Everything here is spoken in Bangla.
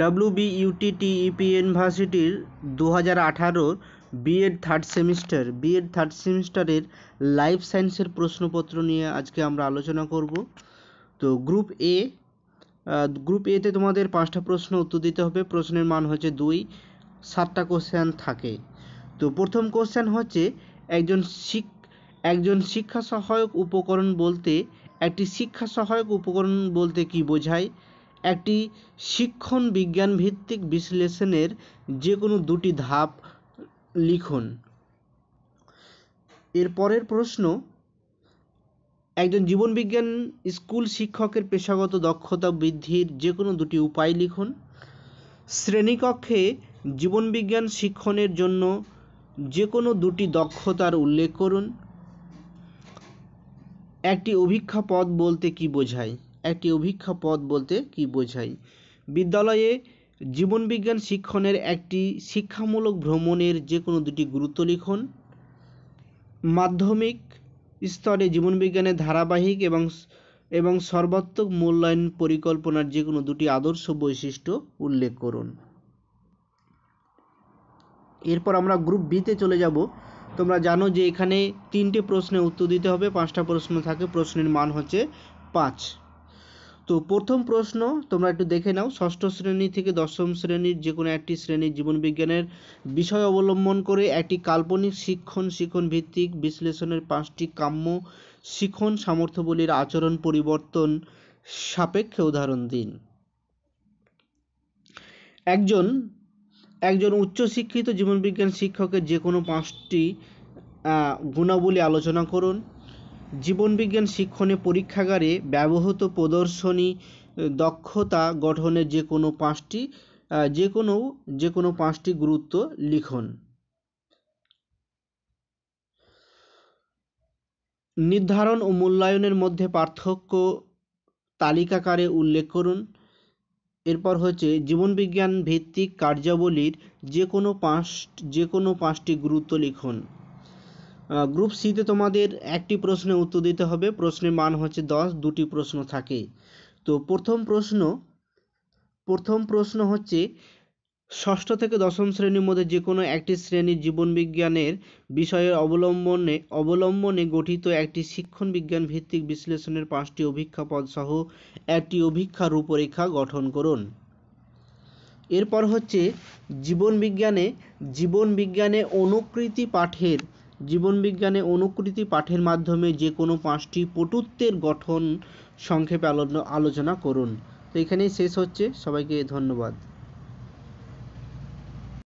ডাব্লিউবিইউটিটিইপিএন ইউনিভার্সিটির দু হাজার আঠারোর BEd third semester BEd third সেমিস্টারের লাইফ সায়েন্সের প্রশ্নপত্র নিয়ে আজকে আমরা আলোচনা করব তো গ্রুপ এ গ্রুপ এতে তোমাদের পাঁচটা প্রশ্ন উত্তর দিতে হবে প্রশ্নের মান হচ্ছে দুই সাতটা কোশ্চেন থাকে তো প্রথম কোশ্চেন হচ্ছে একজন শিক একজন শিক্ষা সহায়ক উপকরণ বলতে একটি শিক্ষা সহায়ক উপকরণ বলতে কি বোঝায় একটি শিক্ষণ বিজ্ঞান ভিত্তিক বিশ্লেষণের যে কোনো দুটি ধাপ লিখুন এর পরের প্রশ্ন একজন জীবনবিজ্ঞান স্কুল শিক্ষকের পেশাগত দক্ষতা বৃদ্ধির যে কোনো দুটি উপায় লিখুন শ্রেণীকক্ষে জীবনবিজ্ঞান শিক্ষণের জন্য যে কোনো দুটি দক্ষতার উল্লেখ করুন একটি অভিক্ষা পদ বলতে কি বোঝায় একটি অভিক্ষা পথ বলতে কি বোঝায় বিদ্যালয়ে জীবনবিজ্ঞান শিক্ষণের একটি শিক্ষামূলক ভ্রমণের যে কোনো দুটি গুরুত্ব লিখুন মাধ্যমিক স্তরে জীবনবিজ্ঞানের ধারাবাহিক এবং এবং সর্বাত্মক মূল্যায়ন পরিকল্পনার যে কোনো দুটি আদর্শ বৈশিষ্ট্য উল্লেখ করুন এরপর আমরা গ্রুপ বিতে চলে যাব তোমরা জানো যে এখানে তিনটে প্রশ্নের উত্তর দিতে হবে পাঁচটা প্রশ্ন থাকে প্রশ্নের মান হচ্ছে পাঁচ তো প্রথম প্রশ্ন তোমরা একটু দেখে নাও ষষ্ঠ শ্রেণী থেকে দশম শ্রেণীর যে কোনো একটি শ্রেণীর জীবনবিজ্ঞানের বিষয় অবলম্বন করে একটি কাল্পনিক শিক্ষণ শিক্ষণ ভিত্তিক বিশ্লেষণের পাঁচটি কাম্য শিক্ষণ সামর্থ্যবলীর আচরণ পরিবর্তন সাপেক্ষে উদাহরণ দিন একজন একজন উচ্চশিক্ষিত জীবনবিজ্ঞান শিক্ষকের যে কোনো পাঁচটি গুণাবলী আলোচনা করুন জীবনবিজ্ঞান শিক্ষণে পরীক্ষাগারে ব্যবহৃত প্রদর্শনী দক্ষতা গঠনের যে কোনো পাঁচটি যে কোনো যে কোনো পাঁচটি গুরুত্ব লিখুন নির্ধারণ ও মূল্যায়নের মধ্যে পার্থক্য তালিকাকারে উল্লেখ করুন এরপর হচ্ছে জীবনবিজ্ঞান ভিত্তিক কার্যাবলীর যে কোনো পাঁচ যে কোনো পাঁচটি গুরুত্ব লিখুন গ্রুপ সিতে তোমাদের একটি প্রশ্নে উত্তর দিতে হবে প্রশ্নের মান হচ্ছে দশ দুটি প্রশ্ন থাকে তো প্রথম প্রশ্ন প্রথম প্রশ্ন হচ্ছে ষষ্ঠ থেকে দশম শ্রেণীর মধ্যে যে কোনো একটি শ্রেণীর জীবনবিজ্ঞানের বিষয়ের অবলম্বনে অবলম্বনে গঠিত একটি শিক্ষণ বিজ্ঞান ভিত্তিক বিশ্লেষণের পাঁচটি অভিক্ষা সহ একটি অভিক্ষা রূপরেখা গঠন করুন এরপর হচ্ছে জীবনবিজ্ঞানে জীবনবিজ্ঞানে অনুকৃতি পাঠের জীবনবিজ্ঞানে অনুকৃতি পাঠের মাধ্যমে যে কোনো পাঁচটি পটুত্বের গঠন সংক্ষেপে আলোচনা করুন তো এখানেই শেষ হচ্ছে সবাইকে ধন্যবাদ